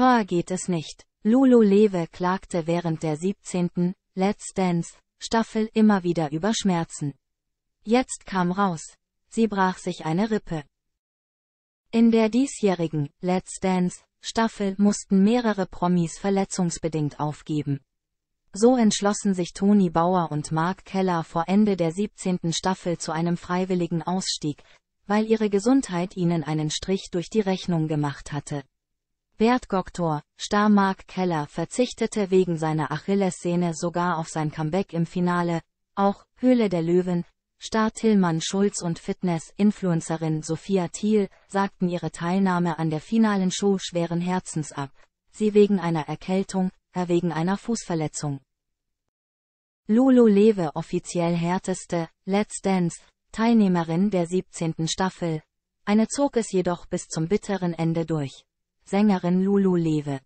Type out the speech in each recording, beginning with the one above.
Tor geht es nicht. Lulu Lewe klagte während der 17. Let's Dance Staffel immer wieder über Schmerzen. Jetzt kam raus. Sie brach sich eine Rippe. In der diesjährigen Let's Dance Staffel mussten mehrere Promis verletzungsbedingt aufgeben. So entschlossen sich Toni Bauer und Mark Keller vor Ende der 17. Staffel zu einem freiwilligen Ausstieg, weil ihre Gesundheit ihnen einen Strich durch die Rechnung gemacht hatte. Bert Goktor, Star Mark Keller verzichtete wegen seiner Achillessehne sogar auf sein Comeback im Finale, auch Höhle der Löwen, Star Tillmann Schulz und Fitness-Influencerin Sophia Thiel sagten ihre Teilnahme an der finalen Show schweren Herzens ab, sie wegen einer Erkältung, er wegen einer Fußverletzung. Lulu Lewe offiziell härteste, Let's Dance, Teilnehmerin der 17. Staffel. Eine zog es jedoch bis zum bitteren Ende durch. Sängerin Lulu Lewe.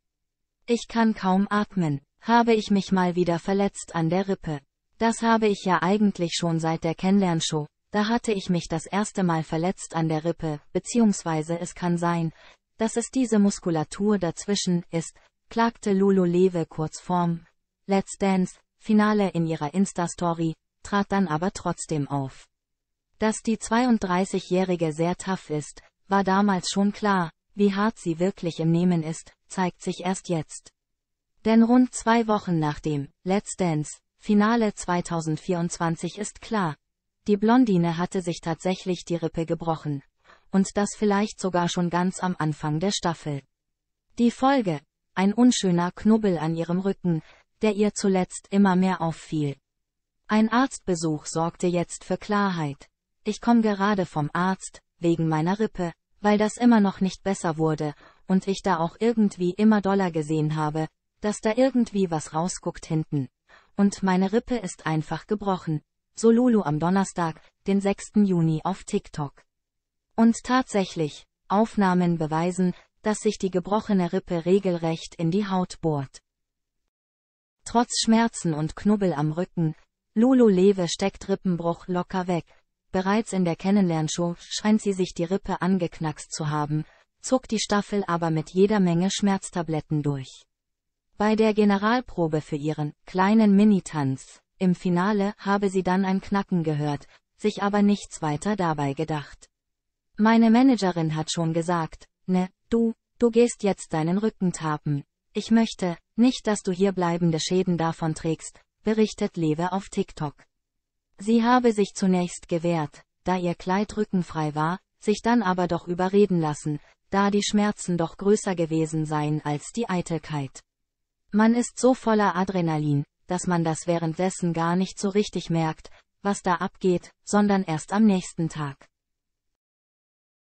Ich kann kaum atmen, habe ich mich mal wieder verletzt an der Rippe. Das habe ich ja eigentlich schon seit der Kennlernshow, da hatte ich mich das erste Mal verletzt an der Rippe, beziehungsweise es kann sein, dass es diese Muskulatur dazwischen ist, klagte Lulu Lewe kurz vorm Let's Dance Finale in ihrer Insta-Story, trat dann aber trotzdem auf. Dass die 32-Jährige sehr tough ist, war damals schon klar, wie hart sie wirklich im Nehmen ist, zeigt sich erst jetzt. Denn rund zwei Wochen nach dem Let's Dance Finale 2024 ist klar. Die Blondine hatte sich tatsächlich die Rippe gebrochen. Und das vielleicht sogar schon ganz am Anfang der Staffel. Die Folge, ein unschöner Knubbel an ihrem Rücken, der ihr zuletzt immer mehr auffiel. Ein Arztbesuch sorgte jetzt für Klarheit. Ich komme gerade vom Arzt, wegen meiner Rippe, weil das immer noch nicht besser wurde, und ich da auch irgendwie immer doller gesehen habe, dass da irgendwie was rausguckt hinten. Und meine Rippe ist einfach gebrochen. So Lulu am Donnerstag, den 6. Juni auf TikTok. Und tatsächlich, Aufnahmen beweisen, dass sich die gebrochene Rippe regelrecht in die Haut bohrt. Trotz Schmerzen und Knubbel am Rücken, Lulu Lewe steckt Rippenbruch locker weg, Bereits in der Kennenlernshow scheint sie sich die Rippe angeknackst zu haben, zog die Staffel aber mit jeder Menge Schmerztabletten durch. Bei der Generalprobe für ihren kleinen Minitanz im Finale habe sie dann ein Knacken gehört, sich aber nichts weiter dabei gedacht. Meine Managerin hat schon gesagt, ne, du, du gehst jetzt deinen Rücken tapen. Ich möchte, nicht dass du hier bleibende Schäden davon trägst, berichtet Lewe auf TikTok. Sie habe sich zunächst gewehrt, da ihr Kleid rückenfrei war, sich dann aber doch überreden lassen, da die Schmerzen doch größer gewesen seien als die Eitelkeit. Man ist so voller Adrenalin, dass man das währenddessen gar nicht so richtig merkt, was da abgeht, sondern erst am nächsten Tag.